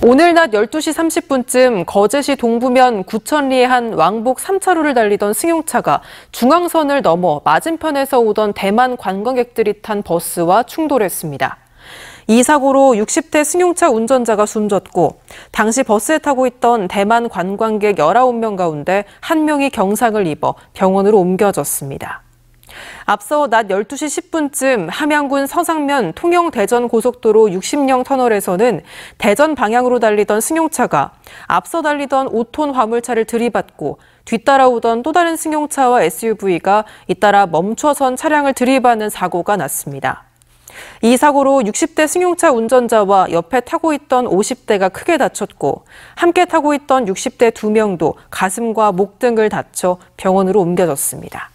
오늘 낮 12시 30분쯤 거제시 동부면 구천리의 한 왕복 3차로를 달리던 승용차가 중앙선을 넘어 맞은편에서 오던 대만 관광객들이 탄 버스와 충돌했습니다. 이 사고로 60대 승용차 운전자가 숨졌고 당시 버스에 타고 있던 대만 관광객 19명 가운데 1명이 경상을 입어 병원으로 옮겨졌습니다. 앞서 낮 12시 10분쯤 함양군 서상면 통영 대전 고속도로 60령 터널에서는 대전 방향으로 달리던 승용차가 앞서 달리던 5톤 화물차를 들이받고 뒤따라오던 또 다른 승용차와 SUV가 잇따라 멈춰선 차량을 들이받는 사고가 났습니다. 이 사고로 60대 승용차 운전자와 옆에 타고 있던 50대가 크게 다쳤고 함께 타고 있던 60대 2명도 가슴과 목 등을 다쳐 병원으로 옮겨졌습니다.